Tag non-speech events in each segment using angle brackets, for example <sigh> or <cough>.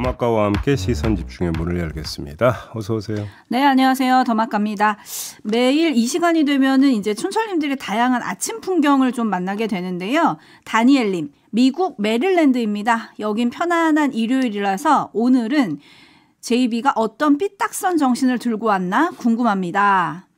더마카와 함께 시선 집중의 문을 열겠습니다. 어서 오세요. 네, 안녕하세요. 더마카입니다. 매일 이 시간이 되면은 이제 춘철님들의 다양한 아침 풍경을 좀 만나게 되는데요. 다니엘님, 미국 메릴랜드입니다. 여긴 편안한 일요일이라서 오늘은 제이비가 어떤 삐딱선 정신을 들고 왔나 궁금합니다.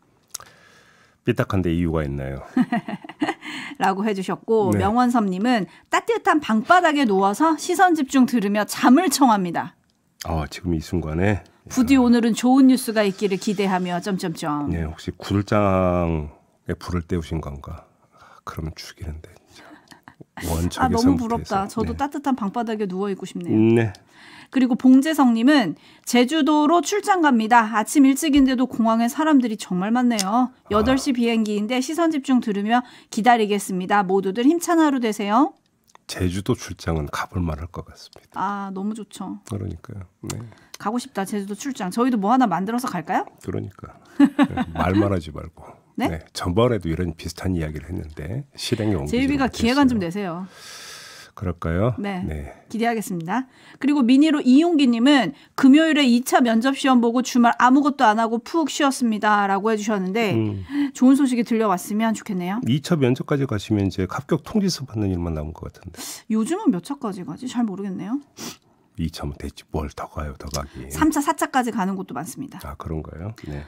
삐딱한데 이유가 있나요? <laughs> 라고 해주셨고 네. 명원섭님은 따뜻한 방바닥에 누워서 시선 집중 들으며 잠을 청합니다. 아 지금 이 순간에 부디 야. 오늘은 좋은 뉴스가 있기를 기대하며 점점점. 네 혹시 구들장에 불을 때우신 건가? 아, 그러면 죽이는데. 원칙 아, 너무 부럽다. 저도 네. 따뜻한 방바닥에 누워 있고 싶네요. 네. 그리고 봉재성님은 제주도로 출장 갑니다. 아침 일찍인데도 공항에 사람들이 정말 많네요. 8시 아. 비행기인데 시선 집중 들으며 기다리겠습니다. 모두들 힘찬 하루 되세요. 제주도 출장은 가볼 만할 것 같습니다. 아 너무 좋죠. 그러니까요. 네. 가고 싶다 제주도 출장. 저희도 뭐 하나 만들어서 갈까요? 그러니까 네, 말만 하지 말고. 네? 네? 전번에도 이런 비슷한 이야기를 했는데 실행에 옮기지 제이비가 기회가좀되세요 그럴까요? 네. 네. 기대하겠습니다. 그리고 미니로 이용기님은 금요일에 2차 면접 시험 보고 주말 아무것도 안 하고 푹 쉬었습니다. 라고 해주셨는데 음. 좋은 소식이 들려왔으면 좋겠네요. 2차 면접까지 가시면 이제 합격 통지서 받는 일만 남은 것 같은데. 요즘은 몇 차까지 가지? 잘 모르겠네요. 2차면 됐지 뭘 더 가요 더 가기. 3차, 4차까지 가는 곳도 많습니다. 아 그런가요? 네.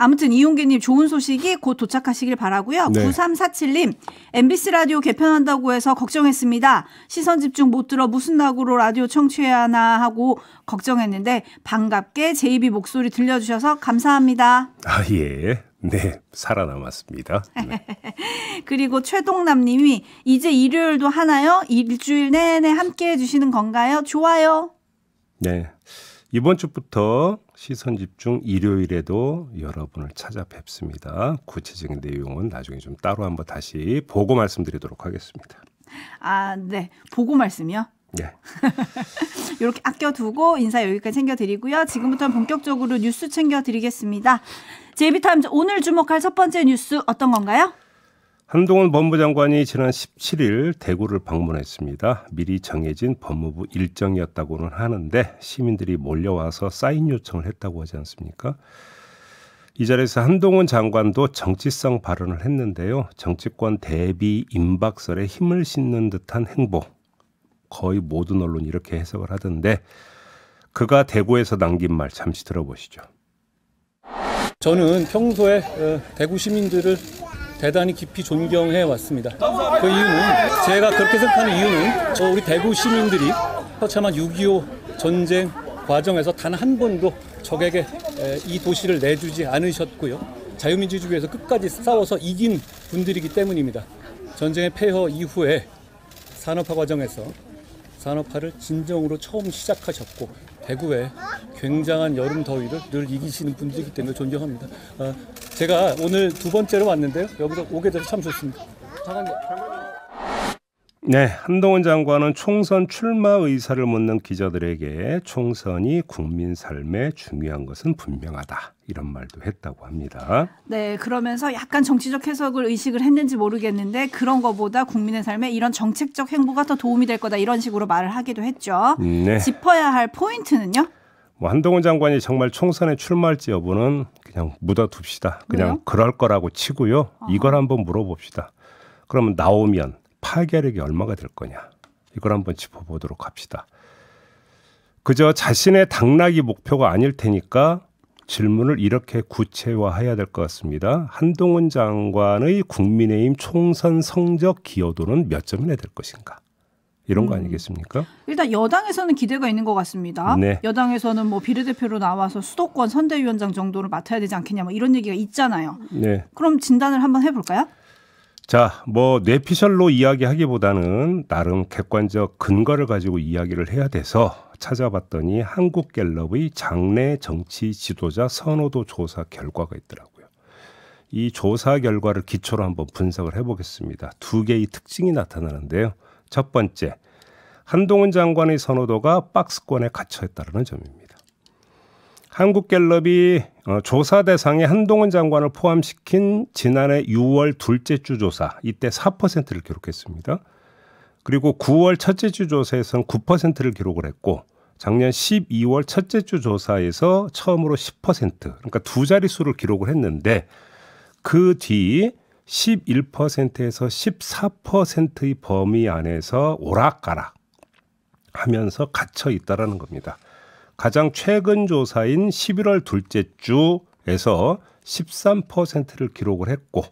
아무튼 이용기님 좋은 소식이 곧 도착하시길 바라고요. 네. 9347님 MBC 라디오 개편한다고 해서 걱정했습니다. 시선 집중 못 들어 무슨 낙으로 라디오 청취해야 하나 하고 걱정했는데 반갑게 제이 목소리 들려주셔서 감사합니다. 아 예. 네, 살아남았습니다. 네. <laughs> 그리고 최동남 님이 이제 일요일도 하나요? 일주일 내내 함께 해주시는 건가요? 좋아요. 네. 이번 주부터 시선 집중 일요일에도 여러분을 찾아뵙습니다. 구체적인 내용은 나중에 좀 따로 한번 다시 보고 말씀드리도록 하겠습니다. 아, 네. 보고 말씀이요? 예. 네. 이렇게 <laughs> 아껴두고 인사 여기까지 챙겨드리고요. 지금부터는 본격적으로 뉴스 챙겨드리겠습니다. 제비타임즈 오늘 주목할 첫 번째 뉴스 어떤 건가요? 한동훈 법무장관이 지난 17일 대구를 방문했습니다. 미리 정해진 법무부 일정이었다고는 하는데 시민들이 몰려와서 사인 요청을 했다고 하지 않습니까? 이 자리에서 한동훈 장관도 정치성 발언을 했는데요. 정치권 대비 임박설에 힘을 싣는 듯한 행보. 거의 모든 언론이 이렇게 해석을 하던데 그가 대구에서 남긴 말 잠시 들어보시죠. 저는 평소에 어, 대구 시민들을 대단히 깊이 존경해 왔습니다. 그 이유는 제가 그렇게 생각하는 이유는 우리 대구 시민들이 처참한 6.25 전쟁 과정에서 단 한 번도 적에게 이 도시를 내주지 않으셨고요. 자유민주주의에서 끝까지 싸워서 이긴 분들이기 때문입니다. 전쟁의 폐허 이후에 산업화 과정에서 산업화를 진정으로 처음 시작하셨고 대구의 굉장한 여름 더위를 늘 이기시는 분들이기 때문에 존경합니다. 어, 제가 오늘 두 번째로 왔는데요. 여기서 오게 돼서 참 좋습니다. 잠깐 네, 한동훈 장관은 총선 출마 의사를 묻는 기자들에게 총선이 국민 삶에 중요한 것은 분명하다. 이런 말도 했다고 합니다. 네, 그러면서 약간 정치적 해석을 의식을 했는지 모르겠는데 그런 것보다 국민의 삶에 이런 정책적 행보가 더 도움이 될 거다 이런 식으로 말을 하기도 했죠. 네. 짚어야 할 포인트는요? 뭐 한동훈 장관이 정말 총선에 출마할지 여부는 그냥 묻어둡시다. 그냥 왜요? 그럴 거라고 치고요. 아. 이걸 한번 물어봅시다. 그러면 나오면 파괴력이 얼마가 될 거냐. 이걸 한번 짚어보도록 합시다. 그저 자신의 당락이 목표가 아닐 테니까 질문을 이렇게 구체화해야 될 것 같습니다. 한동훈 장관의 국민의힘 총선 성적 기여도는 몇 점이나 될 것인가? 이런 거 음. 아니겠습니까? 음. 일단 여당에서는 기대가 있는 것 같습니다. 네. 여당에서는 뭐 비례대표로 나와서 수도권 선대위원장 정도를 맡아야 되지 않겠냐 뭐 이런 얘기가 있잖아요. 네. 그럼 진단을 한번 해볼까요? 자, 뭐 뇌피셜로 이야기하기보다는 나름 객관적 근거를 가지고 이야기를 해야 돼서 찾아봤더니 한국갤럽의 장래 정치 지도자 선호도 조사 결과가 있더라고요. 이 조사 결과를 기초로 한번 분석을 해보겠습니다. 두 개의 특징이 나타나는데요. 첫 번째, 한동훈 장관의 선호도가 박스권에 갇혀 있다는 점입니다. 한국갤럽이 어, 조사 대상에 한동훈 장관을 포함시킨 지난해 6월 둘째 주 조사 이때 4%를 기록했습니다. 그리고 9월 첫째 주 조사에서는 9%를 기록을 했고 작년 12월 첫째 주 조사에서 처음으로 10% 그러니까 두 자릿수를 기록을 했는데 그 뒤 11%에서 14%의 범위 안에서 오락가락 하면서 갇혀 있다라는 겁니다. 가장 최근 조사인 11월 둘째 주에서 13%를 기록을 했고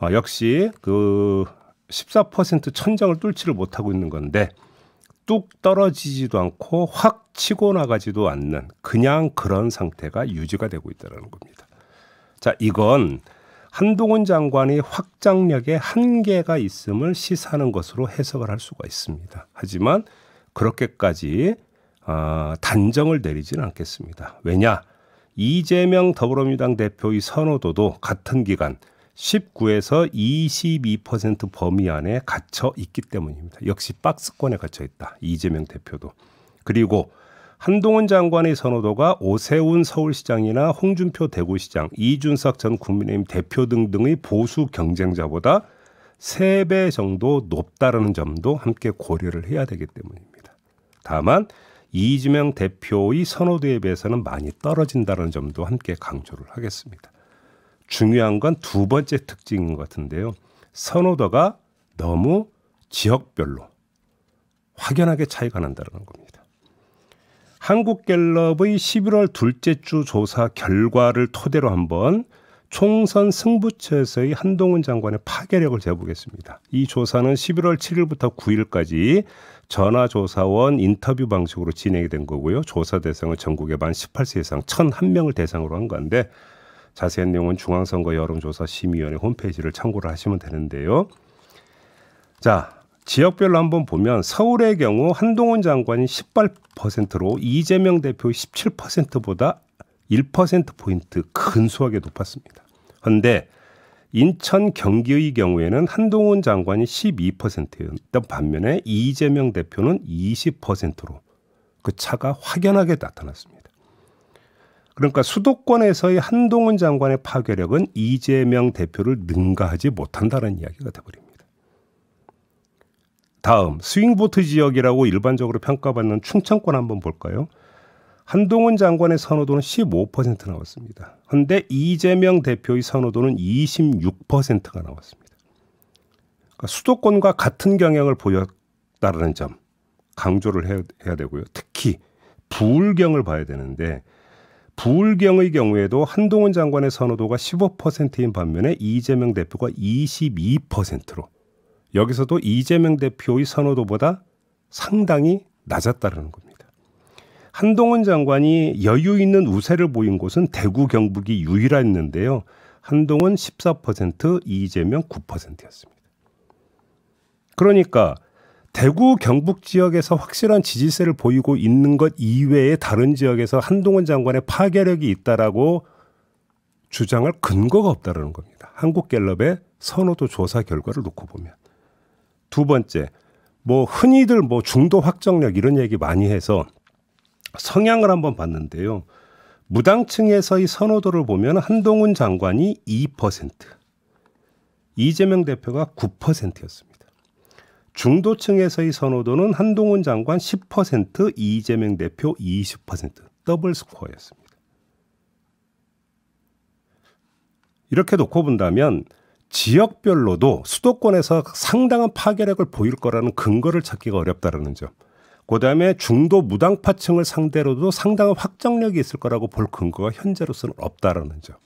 어, 역시 그 14% 천장을 뚫지를 못하고 있는 건데 뚝 떨어지지도 않고 확 치고 나가지도 않는 그냥 그런 상태가 유지가 되고 있다는 겁니다. 자, 이건 한동훈 장관이 확장력에 한계가 있음을 시사하는 것으로 해석을 할 수가 있습니다. 하지만 그렇게까지 어, 단정을 내리지는 않겠습니다. 왜냐? 이재명 더불어민주당 대표의 선호도도 같은 기간 19에서 22% 범위 안에 갇혀 있기 때문입니다. 역시 박스권에 갇혀 있다. 이재명 대표도. 그리고 한동훈 장관의 선호도가 오세훈 서울시장이나 홍준표 대구시장, 이준석 전 국민의힘 대표 등등의 보수 경쟁자보다 3배 정도 높다라는 점도 함께 고려를 해야 되기 때문입니다. 다만 이재명 대표의 선호도에 비해서는 많이 떨어진다는 점도 함께 강조를 하겠습니다. 중요한 건 두 번째 특징인 것 같은데요. 선호도가 너무 지역별로 확연하게 차이가 난다는 겁니다. 한국갤럽의 11월 둘째 주 조사 결과를 토대로 한번 총선 승부처에서의 한동훈 장관의 파괴력을 재보겠습니다. 이 조사는 11월 7일부터 9일까지 전화 조사원 인터뷰 방식으로 진행이 된 거고요. 조사 대상은 전국에만 18세 이상 1,001명을 대상으로 한 건데 자세한 내용은 중앙선거 여론조사 심의위원회 홈페이지를 참고를 하시면 되는데요. 자, 지역별로 한번 보면 서울의 경우 한동훈 장관이 18%로 이재명 대표 17%보다 1%포인트 근소하게 높았습니다. 그런데 인천 경기의 경우에는 한동훈 장관이 12%였던 반면에 이재명 대표는 20%로 그 차가 확연하게 나타났습니다. 그러니까 수도권에서의 한동훈 장관의 파괴력은 이재명 대표를 능가하지 못한다는 이야기가 되버립니다. 다음 스윙보트 지역이라고 일반적으로 평가받는 충청권 한번 볼까요? 한동훈 장관의 선호도는 15% 나왔습니다. 그런데 이재명 대표의 선호도는 26%가 나왔습니다. 그러니까 수도권과 같은 경향을 보였다는점 강조를 해야 되고요. 특히 부울경을 봐야 되는데 부울경의 경우에도 한동훈 장관의 선호도가 15%인 반면에 이재명 대표가 22%로 여기서도 이재명 대표의 선호도보다 상당히 낮았다는 겁니다. 한동훈 장관이 여유 있는 우세를 보인 곳은 대구 경북이 유일했는데요. 한동훈 14% 이재명 9%였습니다. 그러니까 대구 경북 지역에서 확실한 지지세를 보이고 있는 것 이외에 다른 지역에서 한동훈 장관의 파괴력이 있다라고 주장할 근거가 없다라는 겁니다. 한국갤럽의 선호도 조사 결과를 놓고 보면 두 번째 뭐 흔히들 뭐 중도 확정력 이런 얘기 많이 해서 성향을 한번 봤는데요. 무당층에서의 선호도를 보면 한동훈 장관이 2%, 이재명 대표가 9%였습니다. 중도층에서의 선호도는 한동훈 장관 10%, 이재명 대표 20%, 더블 스코어였습니다. 이렇게 놓고 본다면 지역별로도 수도권에서 상당한 파괴력을 보일 거라는 근거를 찾기가 어렵다는 점. 그다음에 중도 무당파층을 상대로도 상당한 확정력이 있을 거라고 볼 근거가 현재로서는 없다라는 점.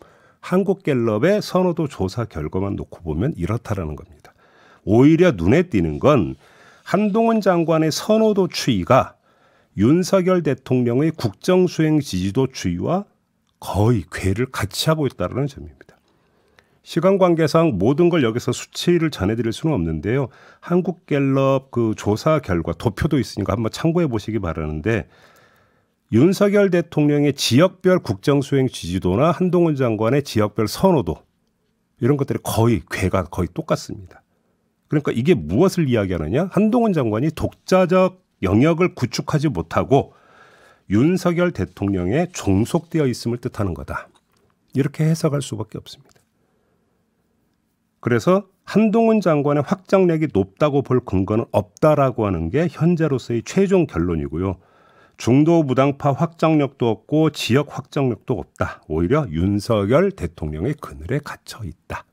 한국갤럽의 선호도 조사 결과만 놓고 보면 이렇다라는 겁니다. 오히려 눈에 띄는 건 한동훈 장관의 선호도 추이가 윤석열 대통령의 국정수행 지지도 추이와 거의 궤를 같이 하고 있다는 점입니다. 시간 관계상 모든 걸 여기서 수치를 전해드릴 수는 없는데요. 한국갤럽 그 조사 결과 도표도 있으니까 한번 참고해 보시기 바라는데 윤석열 대통령의 지역별 국정수행 지지도나 한동훈 장관의 지역별 선호도 이런 것들이 거의 괴가 거의 똑같습니다. 그러니까 이게 무엇을 이야기하느냐? 한동훈 장관이 독자적 영역을 구축하지 못하고 윤석열 대통령에 종속되어 있음을 뜻하는 거다. 이렇게 해석할 수밖에 없습니다. 그래서 한동훈 장관의 확장력이 높다고 볼 근거는 없다라고 하는 게 현재로서의 최종 결론이고요. 중도 무당파 확장력도 없고 지역 확장력도 없다. 오히려 윤석열 대통령의 그늘에 갇혀 있다.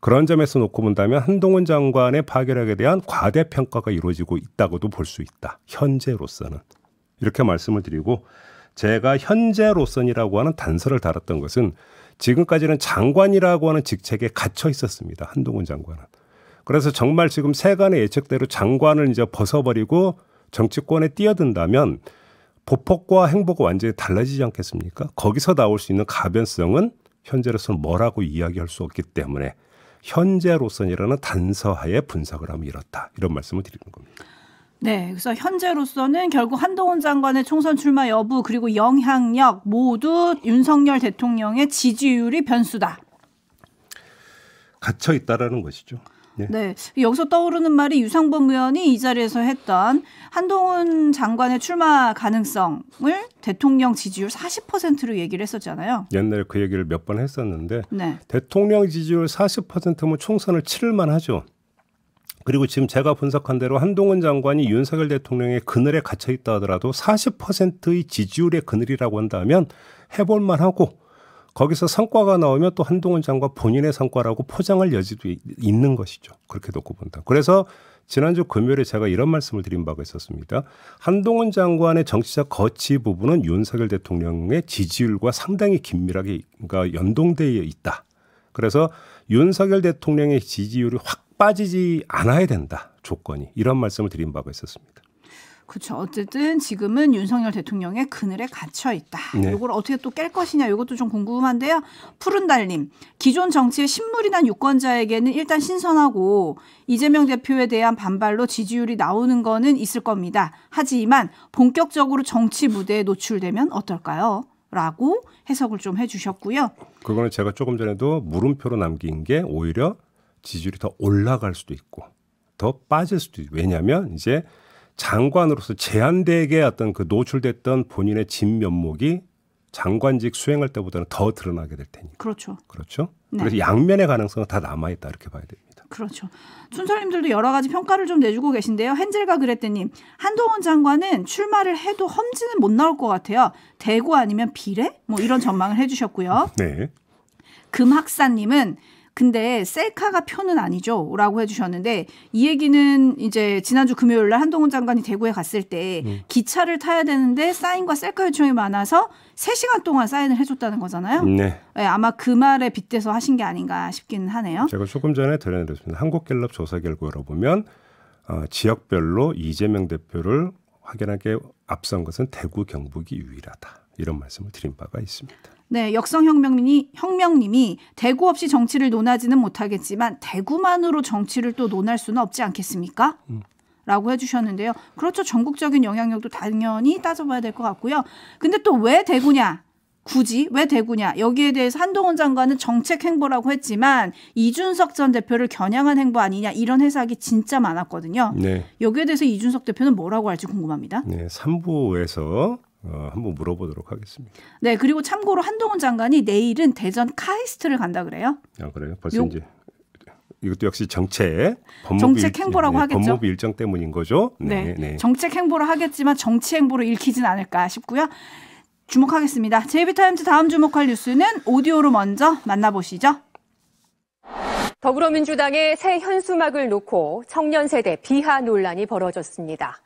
그런 점에서 놓고 본다면 한동훈 장관의 파괴력에 대한 과대평가가 이루어지고 있다고도 볼 수 있다. 현재로서는. 이렇게 말씀을 드리고 제가 현재로선이라고 하는 단서를 달았던 것은 지금까지는 장관이라고 하는 직책에 갇혀 있었습니다. 한동훈 장관은. 그래서 정말 지금 세간의 예측대로 장관을 이제 벗어버리고 정치권에 뛰어든다면 보폭과 행보가 완전히 달라지지 않겠습니까? 거기서 나올 수 있는 가변성은 현재로서는 뭐라고 이야기할 수 없기 때문에 현재로선이라는 단서하에 분석을 하면 이렇다. 이런 말씀을 드리는 겁니다. 네, 그래서 현재로서는 결국 한동훈 장관의 총선 출마 여부 그리고 영향력 모두 윤석열 대통령의 지지율이 변수다. 갇혀 있다라는 것이죠. 예. 네. 여기서 떠오르는 말이 유상범 의원이 이 자리에서 했던 한동훈 장관의 출마 가능성을 대통령 지지율 40%로 얘기를 했었잖아요. 옛날에 그 얘기를 몇 번 했었는데 네. 대통령 지지율 40%면 총선을 치를만 하죠. 그리고 지금 제가 분석한 대로 한동훈 장관이 윤석열 대통령의 그늘에 갇혀 있다 하더라도 40%의 지지율의 그늘이라고 한다면 해볼만 하고 거기서 성과가 나오면 또 한동훈 장관 본인의 성과라고 포장할 여지도 있는 것이죠. 그렇게 놓고 본다. 그래서 지난주 금요일에 제가 이런 말씀을 드린 바가 있었습니다. 한동훈 장관의 정치적 거치 부분은 윤석열 대통령의 지지율과 상당히 긴밀하게 그러니까 연동되어 있다. 그래서 윤석열 대통령의 지지율이 확 빠지지 않아야 된다 조건이 이런 말씀을 드린 바가 있었습니다. 그렇죠. 어쨌든 지금은 윤석열 대통령의 그늘에 갇혀 있다. 네. 이걸 어떻게 또 깰 것이냐 이것도 좀 궁금한데요. 푸른달님 기존 정치의 신물이 란 유권자에게는 일단 신선하고 이재명 대표에 대한 반발로 지지율이 나오는 거는 있을 겁니다. 하지만 본격적으로 정치 무대에 노출되면 어떨까요? 라고 해석을 좀 해주셨고요. 그거는 제가 조금 전에도 물음표로 남긴 게 오히려 지지율이 더 올라갈 수도 있고 더 빠질 수도 있고 왜냐하면 이제 장관으로서 제한되게 어떤 그 노출됐던 본인의 진면목이 장관직 수행할 때보다는 더 드러나게 될 테니까. 그렇죠. 그렇죠. 네. 그래서 양면의 가능성은 다 남아있다 이렇게 봐야 됩니다. 그렇죠. 순설님들도 여러 가지 평가를 좀 내주고 계신데요. 헨젤과 그랬더니 한동훈 장관은 출마를 해도 험지는 못 나올 것 같아요. 대구 아니면 비례? 뭐 이런 전망을 해주셨고요. <laughs> 네. 금학사님은 근데 셀카가 표는 아니죠. 라고 해주셨는데 이 얘기는 이제 지난주 금요일 날 한동훈 장관이 대구에 갔을 때 음. 기차를 타야 되는데 사인과 셀카 요청이 많아서 3시간 동안 사인을 해줬다는 거잖아요. 네. 네 아마 그 말에 빗대서 하신 게 아닌가 싶기는 하네요. 제가 조금 전에 전려드렸습니다 한국갤럽 조사 결과로 보면 어, 지역별로 이재명 대표를 확인하게 앞선 것은 대구 경북이 유일하다. 이런 말씀을 드린 바가 있습니다. 네, 역성혁명님이 혁명님이 대구 없이 정치를 논하지는 못하겠지만 대구만으로 정치를 또 논할 수는 없지 않겠습니까? 음. 라고 해주셨는데요. 그렇죠. 전국적인 영향력도 당연히 따져봐야 될 것 같고요. 근데 또 왜 대구냐? 굳이 왜 대구냐 여기에 대해서 한동훈 장관은 정책 행보라고 했지만 이준석 전 대표를 겨냥한 행보 아니냐 이런 해석이 진짜 많았거든요. 네. 여기에 대해서 이준석 대표는 뭐라고 할지 궁금합니다. 네, 3부에서 어, 한번 물어보도록 하겠습니다. 네, 그리고 참고로 한동훈 장관이 내일은 대전 카이스트를 간다 그래요. 아 그래요? 벌써 요... 이제 이것도 역시 정책 정책 행보라고 일, 예, 네, 예, 하겠죠. 법무부 일정 때문인 거죠. 네, 네, 네. 정책 행보를 하겠지만 정치 행보로 읽히진 않을까 싶고요. 주목하겠습니다. 제이비타임즈 다음 주목할 뉴스는 오디오로 먼저 만나보시죠. 더불어민주당의 새 현수막을 놓고 청년 세대 비하 논란이 벌어졌습니다.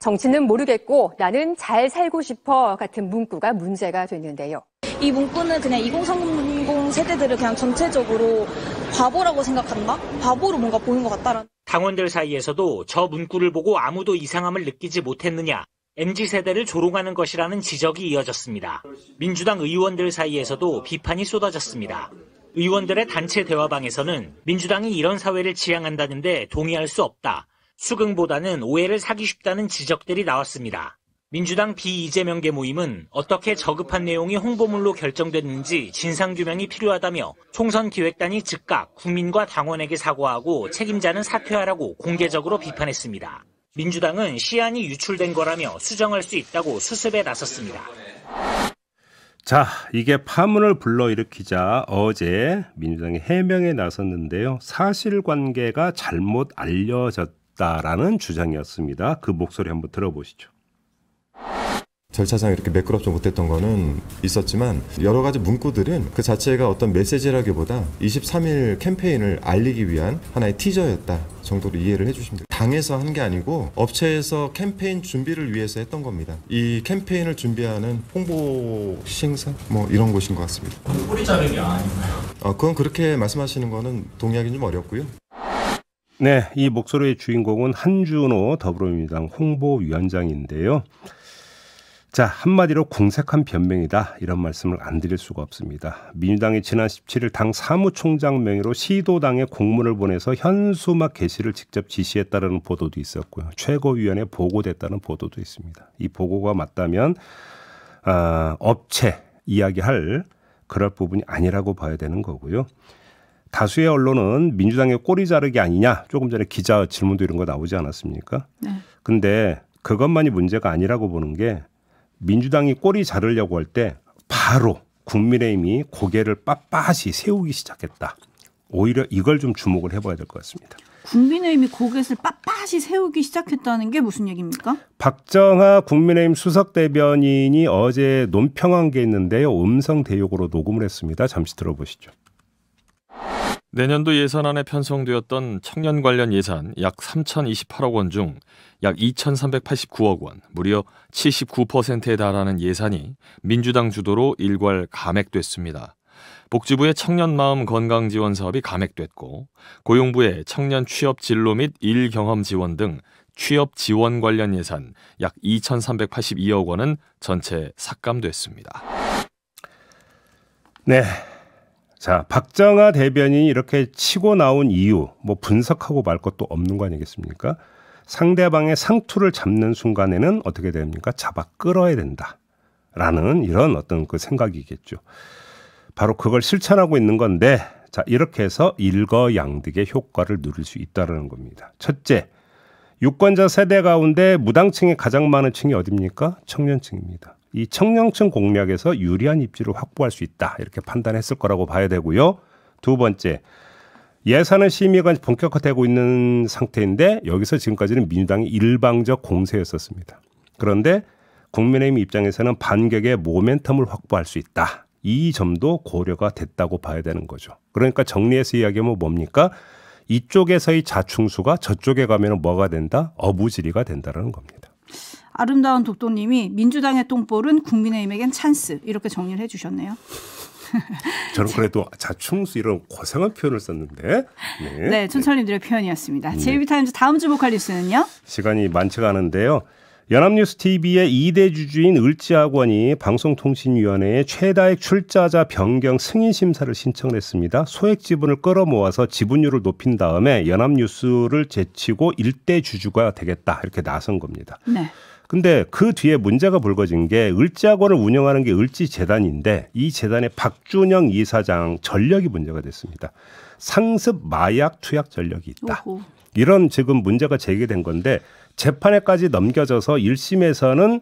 정치는 모르겠고 나는 잘 살고 싶어 같은 문구가 문제가 됐는데요. 이 문구는 그냥 2030 세대들을 그냥 전체적으로 바보라고 생각한다? 바보로 뭔가 보는 것 같다라는. 당원들 사이에서도 저 문구를 보고 아무도 이상함을 느끼지 못했느냐. MZ세대를 조롱하는 것이라는 지적이 이어졌습니다. 민주당 의원들 사이에서도 비판이 쏟아졌습니다. 의원들의 단체 대화방에서는 민주당이 이런 사회를 지향한다는데 동의할 수 없다. 수긍보다는 오해를 사기 쉽다는 지적들이 나왔습니다. 민주당 비이재명계 모임은 어떻게 저급한 내용이 홍보물로 결정됐는지 진상규명이 필요하다며 총선 기획단이 즉각 국민과 당원에게 사과하고 책임자는 사퇴하라고 공개적으로 비판했습니다. 민주당은 시안이 유출된 거라며 수정할 수 있다고 수습에 나섰습니다. 자, 이게 파문을 불러일으키자 어제 민주당이 해명에 나섰는데요. 사실관계가 잘못 알려졌 다 싶다라는 주장이었습니다. 그 목소리 한번 들어보시죠. 절차상 이렇게 매끄럽지 못했던 거는 있었지만 여러 가지 문구들은 그 자체가 어떤 메시지라기보다 23일 캠페인을 알리기 위한 하나의 티저였다 정도로 이해를 해주시면 됩니다. 당에서 한 게 아니고 업체에서 캠페인 준비를 위해서 했던 겁니다. 이 캠페인을 준비하는 홍보 시행사 뭐 이런 곳인 것 같습니다. 뿌리 자르기 아닌가요? 아, 그건 그렇게 말씀하시는 거는 동의하기는 좀 어렵고요. 네, 이 목소리의 주인공은 한준호 더불어민주당 홍보위원장인데요. 자, 한마디로 궁색한 변명이다. 이런 말씀을 안 드릴 수가 없습니다. 민주당이 지난 17일 당 사무총장 명의로 시도당에 공문을 보내서 현수막 개시를 직접 지시했다는 보도도 있었고요. 최고위원회 보고됐다는 보도도 있습니다. 이 보고가 맞다면 어, 업체 이야기할 그럴 부분이 아니라고 봐야 되는 거고요. 다수의 언론은 민주당의 꼬리 자르기 아니냐 조금 전에 기자 질문도 이런 거 나오지 않았습니까? 네. 근데 그것만이 문제가 아니라고 보는 게 민주당이 꼬리 자르려고 할 때 바로 국민의힘이 고개를 빳빳이 세우기 시작했다. 오히려 이걸 좀 주목을 해봐야 될 것 같습니다. 국민의힘이 고개를 빳빳이 세우기 시작했다는 게 무슨 얘기입니까? 박정하 국민의힘 수석 대변인이 어제 논평한 게 있는데요. 음성 대역으로 녹음을 했습니다. 잠시 들어보시죠. 내년도 예산안에 편성되었던 청년 관련 예산 약 3,028억 원 중 약 2,389억 원, 무려 79%에 달하는 예산이 민주당 주도로 일괄 감액됐습니다. 복지부의 청년 마음 건강 지원 사업이 감액됐고 고용부의 청년 취업 진로 및 일 경험 지원 등 취업 지원 관련 예산 약 2,382억 원은 전체 삭감됐습니다. 네, 자, 박정아 대변인이 이렇게 치고 나온 이유, 뭐 분석하고 말 것도 없는 거 아니겠습니까? 상대방의 상투를 잡는 순간에는 어떻게 됩니까? 잡아 끌어야 된다. 라는 이런 어떤 그 생각이겠죠. 바로 그걸 실천하고 있는 건데, 자, 이렇게 해서 일거양득의 효과를 누릴 수 있다는 겁니다. 첫째, 유권자 세대 가운데 무당층이 가장 많은 층이 어딥니까? 청년층입니다. 이 청년층 공략에서 유리한 입지를 확보할 수 있다 이렇게 판단했을 거라고 봐야 되고요. 두 번째 예산은 심의가 본격화되고 있는 상태인데 여기서 지금까지는 민주당이 일방적 공세였었습니다. 그런데 국민의힘 입장에서는 반격의 모멘텀을 확보할 수 있다. 이 점도 고려가 됐다고 봐야 되는 거죠. 그러니까 정리해서 이야기하면 뭡니까? 이쪽에서의 자충수가 저쪽에 가면 뭐가 된다? 어부지리가 된다라는 겁니다. 아름다운 독도님이 민주당의 똥볼은 국민의힘에겐 찬스 이렇게 정리를 해주셨네요. <laughs> 저는 그래도 자충수 이런 고상한 표현을 썼는데. 네, 네 촌철님들의 표현이었습니다. 네. 제이비타임즈 다음 주 보컬 뉴스는요? 시간이 많지가 않은데요. 연합뉴스 TV의 2대 주주인 을지학원이 방송통신위원회에 최다액 출자자 변경 승인 심사를 신청 했습니다. 소액 지분을 끌어모아서 지분율을 높인 다음에 연합뉴스를 제치고 1대 주주가 되겠다 이렇게 나선 겁니다. 네. 근데 그 뒤에 문제가 불거진 게 을지학원을 운영하는 게 을지재단인데 이 재단의 박준영 이사장 전력이 문제가 됐습니다. 상습 마약 투약 전력이 있다. 오호. 이런 지금 문제가 제기된 건데 재판에까지 넘겨져서 1심에서는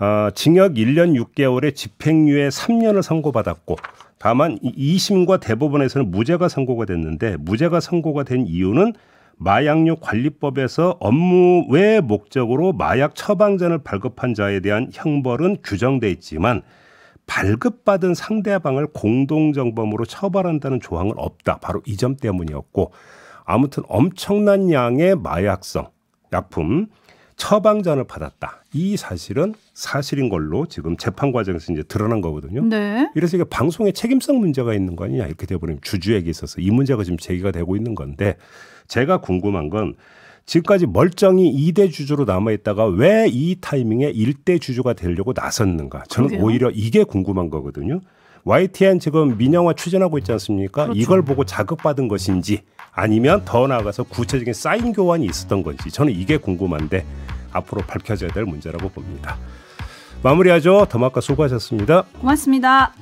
어, 징역 1년 6개월에 집행유예 3년을 선고받았고 다만 2심과 대법원에서는 무죄가 선고가 됐는데 무죄가 선고가 된 이유는 마약류 관리법에서 업무 외 목적으로 마약 처방전을 발급한 자에 대한 형벌은 규정돼 있지만 발급받은 상대방을 공동정범으로 처벌한다는 조항은 없다. 바로 이 점 때문이었고 아무튼 엄청난 양의 마약성 약품 처방전을 받았다. 이 사실은 사실인 걸로 지금 재판 과정에서 이제 드러난 거거든요. 네. 이래서 이게 방송의 책임성 문제가 있는 거 아니냐 이렇게 돼버리면 주주에게 있어서 이 문제가 지금 제기가 되고 있는 건데 제가 궁금한 건 지금까지 멀쩡히 2대 주주로 남아 있다가 왜 이 타이밍에 1대 주주가 되려고 나섰는가? 저는 그래요? 오히려 이게 궁금한 거거든요. YTN 지금 민영화 추진하고 있지 않습니까? 그렇죠. 이걸 보고 자극받은 것인지 아니면 더 나아가서 구체적인 사인 교환이 있었던 건지 저는 이게 궁금한데 앞으로 밝혀져야 될 문제라고 봅니다. 마무리하죠. 더마카 수고하셨습니다. 고맙습니다.